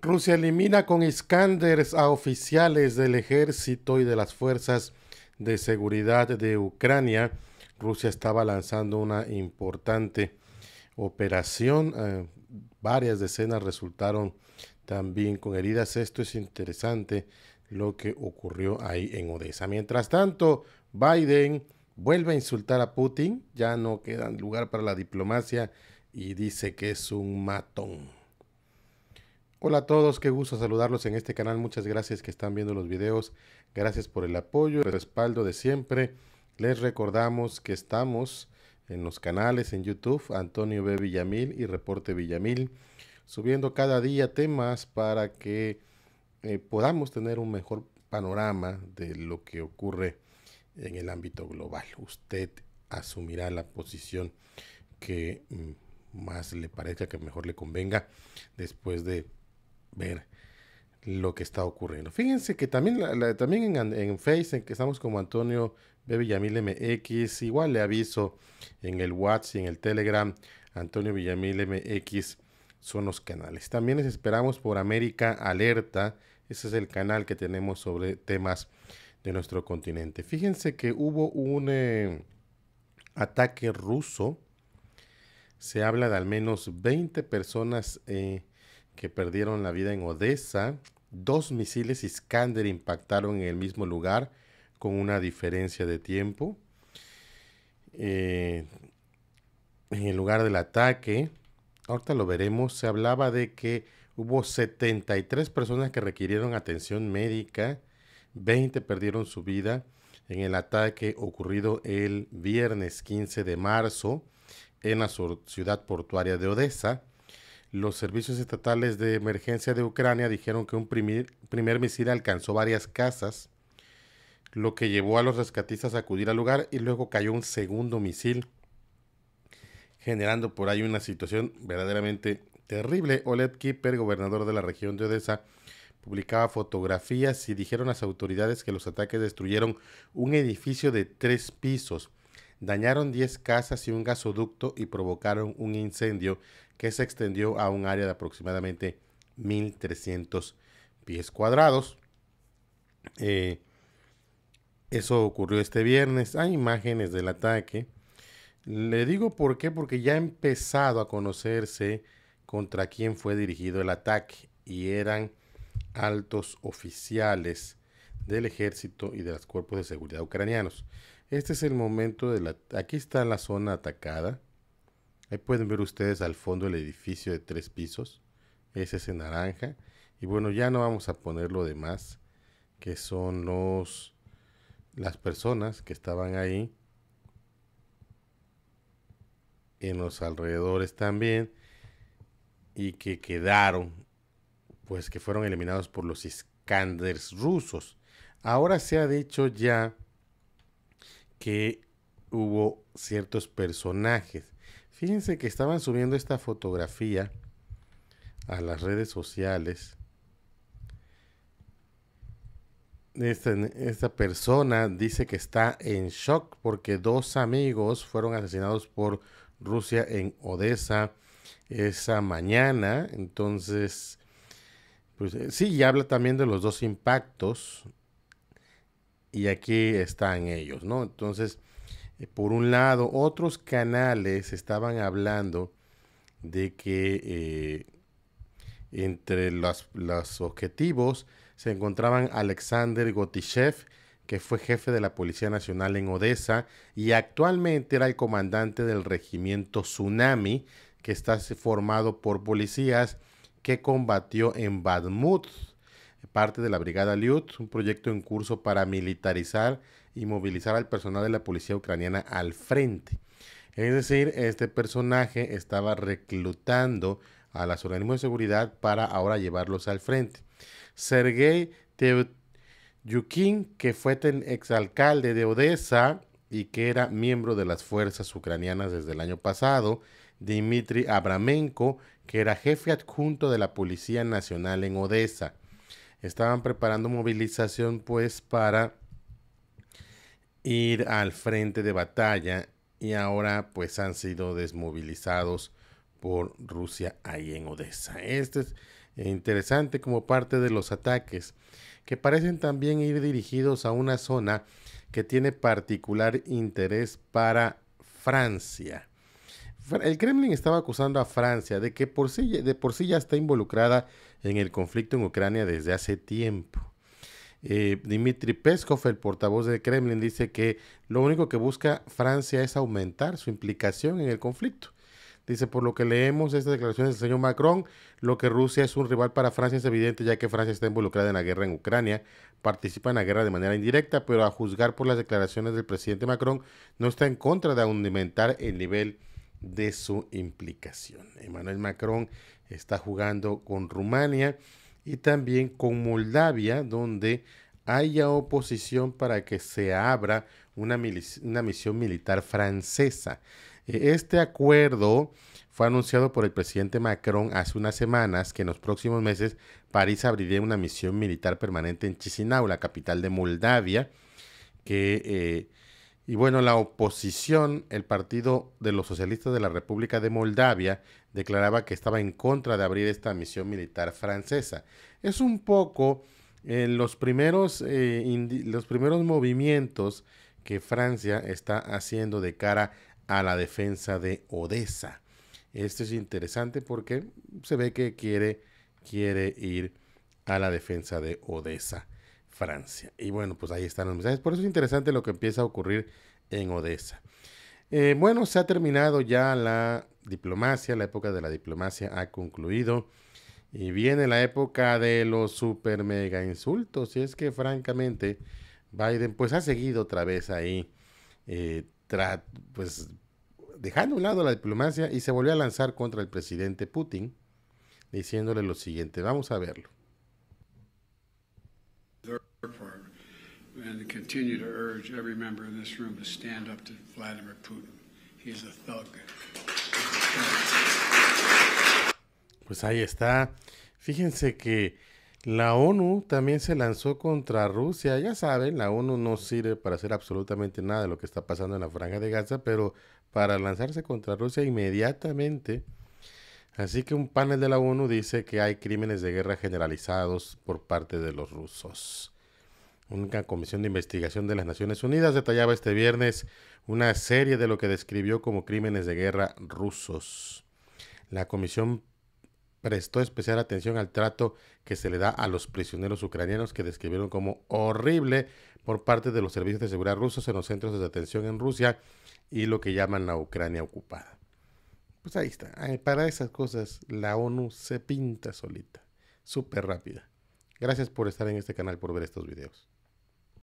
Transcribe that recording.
Rusia elimina con escándalos a oficiales del ejército y de las fuerzas de seguridad de Ucrania. Rusia estaba lanzando una importante operación. Eh, varias decenas resultaron también con heridas. Esto es interesante lo que ocurrió ahí en Odessa. Mientras tanto, Biden vuelve a insultar a Putin. Ya no queda lugar para la diplomacia y dice que es un matón. Hola a todos, qué gusto saludarlos en este canal. Muchas gracias que están viendo los videos. Gracias por el apoyo, el respaldo de siempre. Les recordamos que estamos en los canales en YouTube, Antonio B. Villamil y Reporte Villamil, subiendo cada día temas para que eh, podamos tener un mejor panorama de lo que ocurre en el ámbito global. Usted asumirá la posición que mm, más le parezca, que mejor le convenga después de ver lo que está ocurriendo. Fíjense que también, también en, en Facebook que estamos como Antonio B. Villamil MX, igual le aviso en el WhatsApp y en el Telegram, Antonio Villamil MX son los canales. También les esperamos por América Alerta, ese es el canal que tenemos sobre temas de nuestro continente. Fíjense que hubo un eh, ataque ruso, se habla de al menos 20 personas eh, que perdieron la vida en Odessa, dos misiles Iskander impactaron en el mismo lugar con una diferencia de tiempo. Eh, en el lugar del ataque, ahorita lo veremos, se hablaba de que hubo 73 personas que requirieron atención médica, 20 perdieron su vida en el ataque ocurrido el viernes 15 de marzo en la ciudad portuaria de Odessa los servicios estatales de emergencia de Ucrania dijeron que un primer, misil alcanzó varias casas, lo que llevó a los rescatistas a acudir al lugar y luego cayó un segundo misil, generando por ahí una situación verdaderamente terrible. Oleg Kipper, gobernador de la región de Odessa, publicaba fotografías y dijeron las autoridades que los ataques destruyeron un edificio de tres pisos, dañaron 10 casas y un gasoducto y provocaron un incendio que se extendió a un área de aproximadamente 1.300 pies cuadrados. Eh, eso ocurrió este viernes. Hay imágenes del ataque. Le digo por qué, porque ya ha empezado a conocerse contra quién fue dirigido el ataque y eran altos oficiales del ejército y de los cuerpos de seguridad ucranianos. Este es el momento de la... Aquí está la zona atacada. Ahí pueden ver ustedes al fondo el edificio de tres pisos. Ese es en naranja. Y bueno, ya no vamos a poner lo demás, que son los las personas que estaban ahí. En los alrededores también. Y que quedaron, pues que fueron eliminados por los Iskanders rusos. Ahora se ha dicho ya que hubo ciertos personajes Fíjense que estaban subiendo esta fotografía a las redes sociales. Este, esta, persona dice que está en shock porque dos amigos fueron asesinados por Rusia en Odessa esa mañana. Entonces, pues eh, sí, y habla también de los dos impactos. Y aquí están ellos, ¿no? Entonces, eh, por un lado, otros canales estaban hablando de que eh, entre los, los, objetivos se encontraban Alexander Gotishev, que fue jefe de la Policía Nacional en Odessa y actualmente era el comandante del regimiento Tsunami, que está formado por policías que combatió en Badmuth, parte de la Brigada Liut, un proyecto en curso para militarizar y movilizar al personal de la policía ucraniana al frente. Es decir, este personaje estaba reclutando a los organismos de seguridad para ahora llevarlos al frente. Sergei Yukin, que fue exalcalde de Odessa y que era miembro de las fuerzas ucranianas desde el año pasado, Dimitri Abramenko, que era jefe adjunto de la Policía Nacional en Odessa. Estaban preparando movilización pues para ir al frente de batalla y ahora pues han sido desmovilizados por Rusia ahí en Odessa. Este es interesante como parte de los ataques que parecen también ir dirigidos a una zona que tiene particular interés para Francia. El Kremlin estaba acusando a Francia de que por sí, de por sí ya está involucrada en el conflicto en Ucrania desde hace tiempo. Eh, Dimitri Peskov, el portavoz de Kremlin, dice que lo único que busca Francia es aumentar su implicación en el conflicto. Dice, por lo que leemos estas declaraciones del señor Macron, lo que Rusia es un rival para Francia es evidente ya que Francia está involucrada en la guerra en Ucrania, participa en la guerra de manera indirecta, pero a juzgar por las declaraciones del presidente Macron, no está en contra de aumentar el nivel de su implicación. Emmanuel Macron está jugando con Rumania y también con Moldavia, donde haya oposición para que se abra una, misión militar francesa. E, este acuerdo fue anunciado por el presidente Macron hace unas semanas que en los próximos meses París abriría una misión militar permanente en Chisinau, la capital de Moldavia, que eh, y bueno, la oposición, el Partido de los Socialistas de la República de Moldavia, declaraba que estaba en contra de abrir esta misión militar francesa. Es un poco eh, los, primeros, eh, los primeros movimientos que Francia está haciendo de cara a la defensa de Odessa. Esto es interesante porque se ve que quiere, quiere ir a la defensa de Odessa. Francia. Y bueno, pues ahí están los mensajes. Por eso es interesante lo que empieza a ocurrir en Odessa. Eh, bueno, se ha terminado ya la diplomacia, la época de la diplomacia ha concluido y viene la época de los super mega insultos. Y es que francamente Biden pues ha seguido otra vez ahí, eh, pues dejando a un lado la diplomacia y se volvió a lanzar contra el presidente Putin diciéndole lo siguiente, vamos a verlo. Pues ahí está. Fíjense que la ONU también se lanzó contra Rusia. Ya saben, la ONU no sirve para hacer absolutamente nada de lo que está pasando en la franja de Gaza, pero para lanzarse contra Rusia inmediatamente. Así que un panel de la ONU dice que hay crímenes de guerra generalizados por parte de los rusos. Una comisión de investigación de las Naciones Unidas detallaba este viernes una serie de lo que describió como crímenes de guerra rusos. La comisión prestó especial atención al trato que se le da a los prisioneros ucranianos que describieron como horrible por parte de los servicios de seguridad rusos en los centros de detención en Rusia y lo que llaman la Ucrania ocupada. Pues ahí está. Para esas cosas la ONU se pinta solita, súper rápida. Gracias por estar en este canal, por ver estos videos.